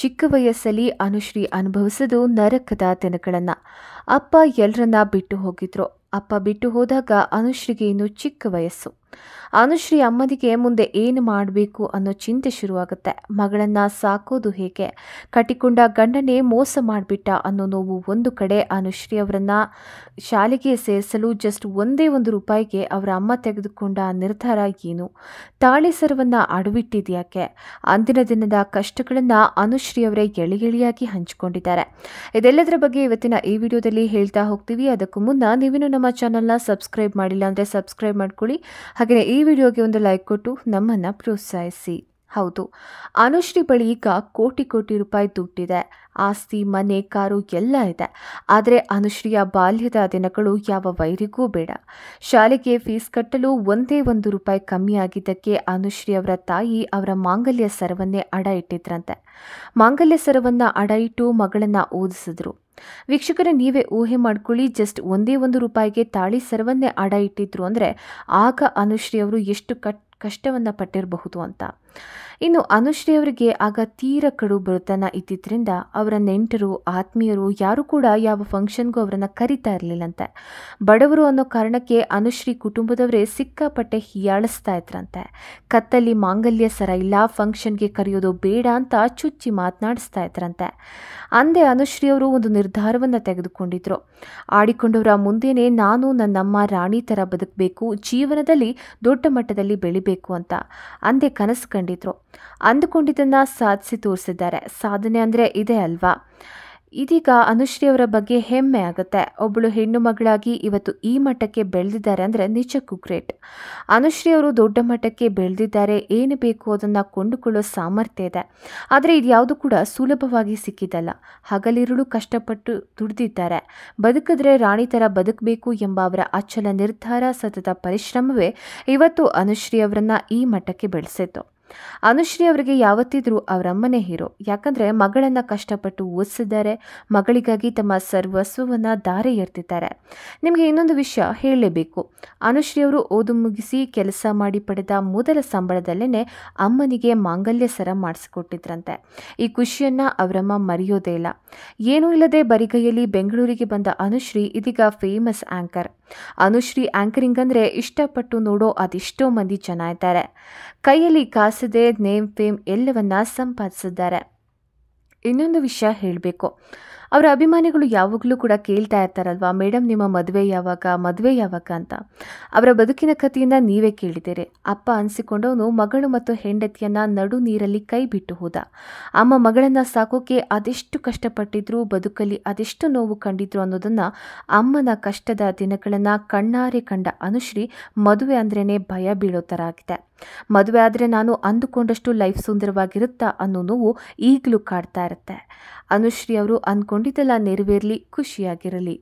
ಚಿಕ್ಕ ವಯಸ್ಸಲ್ಲಿ ಅನುಶ್ರೀ ಅನುಭವಿಸೋದು ನರಕದ ದಿನಗಳನ್ನು ಅಪ್ಪ ಎಲ್ಲರನ್ನ ಬಿಟ್ಟು ಹೋಗಿದ್ರು ಅಪ್ಪ ಬಿಟ್ಟು ಹೋದಾಗ ಅನುಶ್ರೀಗೆ ಇನ್ನು ಚಿಕ್ಕ ವಯಸ್ಸು ಅನುಶ್ರೀ ಅಮ್ಮನಿಗೆ ಮುಂದೆ ಏನು ಮಾಡಬೇಕು ಅನ್ನೋ ಚಿಂತೆ ಶುರುವಾಗುತ್ತೆ ಮಗಳನ್ನು ಸಾಕೋದು ಹೇಗೆ ಕಟ್ಟಿಕೊಂಡ ಗಂಡನೇ ಮೋಸ ಮಾಡಿಬಿಟ್ಟ ಅನ್ನೋ ನೋವು ಒಂದು ಕಡೆ ಅನುಶ್ರೀ ಅವರನ್ನ ಶಾಲೆಗೆ ಸೇರಿಸಲು ಜಸ್ಟ್ ಒಂದೇ ಒಂದು ರೂಪಾಯಿಗೆ ಅವರ ಅಮ್ಮ ತೆಗೆದುಕೊಂಡ ನಿರ್ಧಾರ ಏನು ತಾಳೆ ಸರವನ್ನು ಅಡವಿಟ್ಟಿದ್ಯಾಕೆ ಅಂದಿನ ದಿನದ ಕಷ್ಟಗಳನ್ನು ಅನುಶ್ರೀ ಅವರೇ ಎಳಿಗೆಳಿಯಾಗಿ ಹಂಚಿಕೊಂಡಿದ್ದಾರೆ ಇದೆಲ್ಲದರ ಬಗ್ಗೆ ಇವತ್ತಿನ ಈ ವಿಡಿಯೋದಲ್ಲಿ ಹೇಳ್ತಾ ಹೋಗ್ತೀವಿ ಅದಕ್ಕೂ ಮುನ್ನ ನೀವೇನು ನಮ್ಮ ಚಾನಲ್ನ ಸಬ್ಸ್ಕ್ರೈಬ್ ಮಾಡಿಲ್ಲ ಅಂದರೆ ಸಬ್ಸ್ಕ್ರೈಬ್ ಮಾಡ್ಕೊಳ್ಳಿ ಹಾಗೆಯೇ ಈ ವಿಡಿಯೋಗೆ ಒಂದು ಲೈಕ್ ಕೊಟ್ಟು ನಮ್ಮನ್ನು ಪ್ರೋತ್ಸಾಹಿಸಿ ಹೌದು ಅನುಶ್ರೀ ಬಳಿ ಈಗ ಕೋಟಿ ಕೋಟಿ ರೂಪಾಯಿ ದುಡ್ಡಿದೆ ಆಸ್ತಿ ಮನೆ ಕಾರು ಎಲ್ಲ ಇದೆ ಆದರೆ ಅನುಶ್ರೀಯ ಬಾಲ್ಯದ ದಿನಗಳು ಯಾವ ವೈರಿಗೂ ಬೇಡ ಶಾಲೆಗೆ ಫೀಸ್ ಕಟ್ಟಲು ಒಂದೇ ಒಂದು ರೂಪಾಯಿ ಕಮ್ಮಿ ಆಗಿದ್ದಕ್ಕೆ ಅನುಶ್ರೀ ಅವರ ತಾಯಿ ಅವರ ಮಾಂಗಲ್ಯ ಸರವನ್ನೇ ಅಡ ಇಟ್ಟಿದ್ರಂತೆ ಮಾಂಗಲ್ಯ ಸರವನ್ನು ಅಡ ಇಟ್ಟು ಮಗಳನ್ನು ಓದಿಸಿದ್ರು ವೀಕ್ಷಕರ ನೀವೇ ಊಹೆ ಮಾಡ್ಕೊಳ್ಳಿ ಜಸ್ಟ್ ಒಂದೇ ಒಂದು ರೂಪಾಯಿಗೆ ತಾಳಿ ಸರವನ್ನೇ ಅಡ ಇಟ್ಟಿದ್ರು ಅಂದರೆ ಆಗ ಅನುಶ್ರೀ ಅವರು ಎಷ್ಟು ಕಟ್ ಕಷ್ಟವನ್ನು ಪಟ್ಟಿರಬಹುದು ಅಂತ ಇನ್ನು ಅನುಶ್ರೀ ಅವರಿಗೆ ಆಗ ತೀರ ಕಡು ಬರುತ್ತನ ಇದ್ದಿದ್ದರಿಂದ ಅವರ ನೆಂಟರು ಆತ್ಮೀಯರು ಯಾರು ಕೂಡ ಯಾವ ಫಂಕ್ಷನ್ಗೂ ಅವರನ್ನು ಕರಿತಾ ಇರಲಿಲ್ಲಂತೆ ಬಡವರು ಅನ್ನೋ ಕಾರಣಕ್ಕೆ ಅನುಶ್ರೀ ಕುಟುಂಬದವರೇ ಸಿಕ್ಕಾಪಟ್ಟೆ ಹೀಯಾಳಿಸ್ತಾ ಇದ್ರಂತೆ ಕತ್ತಲ್ಲಿ ಮಾಂಗಲ್ಯ ಸರ ಇಲ್ಲ ಫಂಕ್ಷನ್ಗೆ ಕರೆಯೋದು ಬೇಡ ಅಂತ ಚುಚ್ಚಿ ಮಾತನಾಡಿಸ್ತಾ ಇದ್ರಂತೆ ಅಂದೆ ಅನುಶ್ರೀ ಅವರು ಒಂದು ನಿರ್ಧಾರವನ್ನು ತೆಗೆದುಕೊಂಡಿದ್ರು ಆಡಿಕೊಂಡವರ ಮುಂದೆನೇ ನಾನು ನನ್ನಮ್ಮ ರಾಣಿ ಥರ ಬದುಕಬೇಕು ಜೀವನದಲ್ಲಿ ದೊಡ್ಡ ಮಟ್ಟದಲ್ಲಿ ಬೆಳಿಬೇಕು ಅಂತ ಅಂದೆ ಕನಸು ಅಂದ್ಕೊಂಡಿದ್ರು ಅಂದುಕೊಂಡಿದ್ದನ್ನ ಸಾಧಿಸಿ ತೋರಿಸಿದ್ದಾರೆ ಸಾಧನೆ ಅಂದರೆ ಇದೆ ಅಲ್ವಾ ಇದೀಗ ಅನುಶ್ರೀ ಅವರ ಬಗ್ಗೆ ಹೆಮ್ಮೆ ಆಗುತ್ತೆ ಒಬ್ಬಳು ಹೆಣ್ಣು ಮಗಳಾಗಿ ಇವತ್ತು ಈ ಮಟ್ಟಕ್ಕೆ ಬೆಳೆದಿದ್ದಾರೆ ಅಂದರೆ ನಿಜಕ್ಕೂ ಗ್ರೇಟ್ ಅನುಶ್ರೀ ಅವರು ದೊಡ್ಡ ಮಟ್ಟಕ್ಕೆ ಬೆಳೆದಿದ್ದಾರೆ ಏನು ಬೇಕು ಅದನ್ನು ಕೊಂಡುಕೊಳ್ಳೋ ಸಾಮರ್ಥ್ಯ ಇದೆ ಆದರೆ ಇದು ಯಾವುದು ಕೂಡ ಸುಲಭವಾಗಿ ಸಿಕ್ಕಿದಲ್ಲ ಹಗಲಿರುಳು ಕಷ್ಟಪಟ್ಟು ದುಡಿದಿದ್ದಾರೆ ಬದುಕಿದ್ರೆ ರಾಣಿ ಥರ ಬದುಕಬೇಕು ಎಂಬ ಅವರ ಅಚ್ಚಲ ನಿರ್ಧಾರ ಸತತ ಪರಿಶ್ರಮವೇ ಇವತ್ತು ಅನುಶ್ರೀ ಅವರನ್ನು ಈ ಮಟ್ಟಕ್ಕೆ ಬೆಳೆಸಿತು ಅನುಶ್ರೀ ಅವರಿಗೆ ಯಾವತ್ತಿದ್ರೂ ಅವರಮ್ಮನೇ ಹೀರೋ ಯಾಕಂದರೆ ಮಗಳನ್ನು ಕಷ್ಟಪಟ್ಟು ಓದಿಸಿದ್ದಾರೆ ಮಗಳಿಗಾಗಿ ತಮ್ಮ ಸರ್ವಸ್ವವನ್ನು ದಾರಿ ಎರ್ತಿದ್ದಾರೆ ನಿಮಗೆ ಇನ್ನೊಂದು ವಿಷಯ ಹೇಳಲೇಬೇಕು ಅನುಶ್ರೀ ಅವರು ಓದು ಮುಗಿಸಿ ಕೆಲಸ ಮಾಡಿ ಪಡೆದ ಮೊದಲ ಸಂಬಳದಲ್ಲೇನೆ ಅಮ್ಮನಿಗೆ ಮಾಂಗಲ್ಯ ಸರ ಮಾಡಿಸಿಕೊಟ್ಟಿದ್ರಂತೆ ಈ ಖುಷಿಯನ್ನು ಅವರಮ್ಮ ಮರೆಯೋದೇ ಇಲ್ಲ ಏನೂ ಇಲ್ಲದೆ ಬರಿಗೈಯಲ್ಲಿ ಬೆಂಗಳೂರಿಗೆ ಬಂದ ಅನುಶ್ರೀ ಇದೀಗ ಫೇಮಸ್ ಆಂಕರ್ ಅನುಶ್ರೀ ಆ್ಯಂಕರಿಂಗ್ ಅಂದರೆ ಇಷ್ಟಪಟ್ಟು ನೋಡೋ ಅದೆಷ್ಟೋ ಮಂದಿ ಜನ ಇದ್ದಾರೆ ಕೈಯಲ್ಲಿ ಕಾಸದೆ ನೇಮ್ ಫೇಮ್ ಎಲ್ಲವನ್ನ ಸಂಪಾದಿಸಿದ್ದಾರೆ ಇನ್ನೊಂದು ವಿಷಯ ಹೇಳಬೇಕು ಅವರ ಅಭಿಮಾನಿಗಳು ಯಾವಾಗಲೂ ಕೂಡ ಕೇಳ್ತಾ ಇರ್ತಾರಲ್ವಾ ಮೇಡಮ್ ನಿಮ್ಮ ಮದುವೆ ಯಾವಾಗ ಮದುವೆ ಯಾವಾಗ ಅಂತ ಅವರ ಬದುಕಿನ ಕಥೆಯಿಂದ ನೀವೇ ಕೇಳಿದ್ದೀರಿ ಅಪ್ಪ ಅನಿಸಿಕೊಂಡವನು ಮಗಳು ಮತ್ತು ಹೆಂಡತಿಯನ್ನ ನಡು ನೀರಲ್ಲಿ ಕೈ ಬಿಟ್ಟು ಹೋದ ಅಮ್ಮ ಮಗಳನ್ನು ಸಾಕೋಕೆ ಅದೆಷ್ಟು ಕಷ್ಟಪಟ್ಟಿದ್ರು ಬದುಕಲ್ಲಿ ಅದೆಷ್ಟು ನೋವು ಕಂಡಿದ್ರು ಅನ್ನೋದನ್ನ ಅಮ್ಮನ ಕಷ್ಟದ ದಿನಗಳನ್ನು ಕಣ್ಣಾರೆ ಕಂಡ ಅನುಶ್ರೀ ಮದುವೆ ಅಂದ್ರೇನೆ ಭಯ ಬೀಳೋ ಥರ ಆಗಿದೆ ಮದುವೆ ಆದರೆ ನಾನು ಅಂದುಕೊಂಡಷ್ಟು ಲೈಫ್ ಸುಂದರವಾಗಿರುತ್ತಾ ಅನ್ನೋ ನೋವು ಈಗಲೂ ಕಾಡ್ತಾ ಇರುತ್ತೆ ಅನುಶ್ರೀ ಅವರು ಅಂದ್ಕೊಂಡು ಅಂದುಕೊಂಡಿದ್ದೆಲ್ಲ ನೆರವೇರಲಿ ಖುಷಿಯಾಗಿರಲಿ